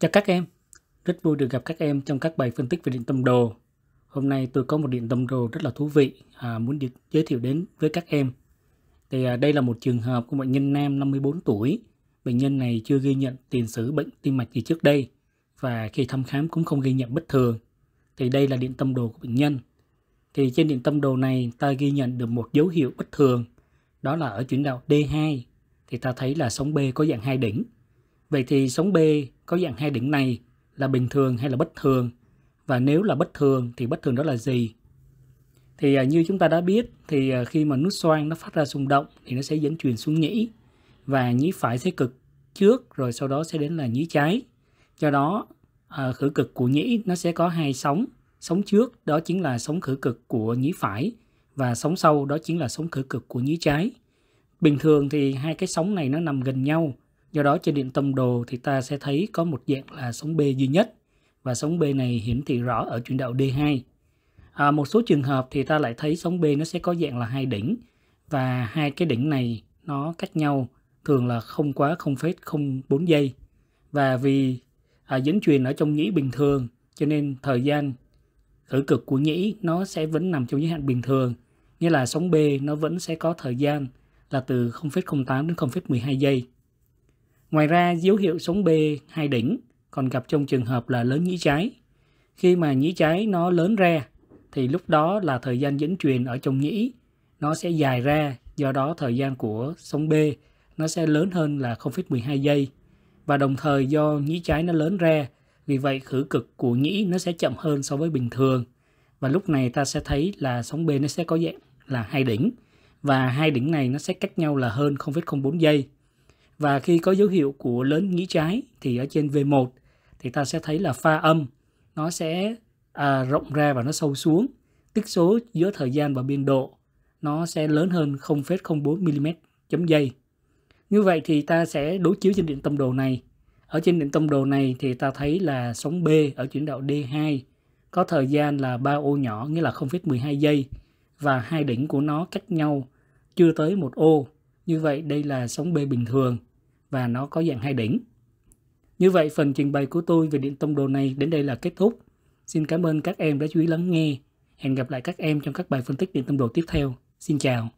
Chào các em, rất vui được gặp các em trong các bài phân tích về điện tâm đồ. Hôm nay tôi có một điện tâm đồ rất là thú vị à, muốn được giới thiệu đến với các em. Thì à, đây là một trường hợp của bệnh nhân nam 54 tuổi. Bệnh nhân này chưa ghi nhận tiền sử bệnh tim mạch gì trước đây và khi thăm khám cũng không ghi nhận bất thường. Thì đây là điện tâm đồ của bệnh nhân. Thì trên điện tâm đồ này ta ghi nhận được một dấu hiệu bất thường đó là ở chuyển đạo D2 thì ta thấy là sóng B có dạng hai đỉnh Vậy thì sóng B có dạng hai đỉnh này là bình thường hay là bất thường? Và nếu là bất thường thì bất thường đó là gì? Thì à, như chúng ta đã biết thì à, khi mà nút xoang nó phát ra xung động thì nó sẽ dẫn truyền xuống nhĩ và nhĩ phải sẽ cực trước rồi sau đó sẽ đến là nhĩ trái. Do đó à, khử cực của nhĩ nó sẽ có hai sóng. Sóng trước đó chính là sóng khử cực của nhĩ phải và sóng sau đó chính là sóng khử cực của nhĩ trái. Bình thường thì hai cái sóng này nó nằm gần nhau Do đó trên điện tâm đồ thì ta sẽ thấy có một dạng là sóng B duy nhất và sóng B này hiển thị rõ ở chuyển đạo D2. À, một số trường hợp thì ta lại thấy sóng B nó sẽ có dạng là hai đỉnh và hai cái đỉnh này nó cách nhau thường là không quá 0,04 giây. Và vì à, dính truyền ở trong nhĩ bình thường cho nên thời gian khử cực của nhĩ nó sẽ vẫn nằm trong giới hạn bình thường. Nghĩa là sóng B nó vẫn sẽ có thời gian là từ 0,08 đến 0,12 giây. Ngoài ra, dấu hiệu sống B hai đỉnh còn gặp trong trường hợp là lớn nhĩ trái. Khi mà nhĩ trái nó lớn ra, thì lúc đó là thời gian dẫn truyền ở trong nhĩ. Nó sẽ dài ra, do đó thời gian của sống B nó sẽ lớn hơn là 0,12 giây. Và đồng thời do nhĩ trái nó lớn ra, vì vậy khử cực của nhĩ nó sẽ chậm hơn so với bình thường. Và lúc này ta sẽ thấy là sóng B nó sẽ có dạng là hai đỉnh. Và hai đỉnh này nó sẽ cách nhau là hơn 0,04 giây và khi có dấu hiệu của lớn nghĩ trái thì ở trên V1 thì ta sẽ thấy là pha âm nó sẽ à, rộng ra và nó sâu xuống. Tích số giữa thời gian và biên độ nó sẽ lớn hơn 0,04 mm chấm giây. Như vậy thì ta sẽ đối chiếu trên điện tâm đồ này. Ở trên điện tâm đồ này thì ta thấy là sóng B ở chuyển đạo D2 có thời gian là 3 ô nhỏ nghĩa là 0,12 giây và hai đỉnh của nó cách nhau chưa tới một ô. Như vậy đây là sóng B bình thường và nó có dạng hai đỉnh. Như vậy phần trình bày của tôi về điện tông đồ này đến đây là kết thúc. Xin cảm ơn các em đã chú ý lắng nghe. Hẹn gặp lại các em trong các bài phân tích điện tông đồ tiếp theo. Xin chào.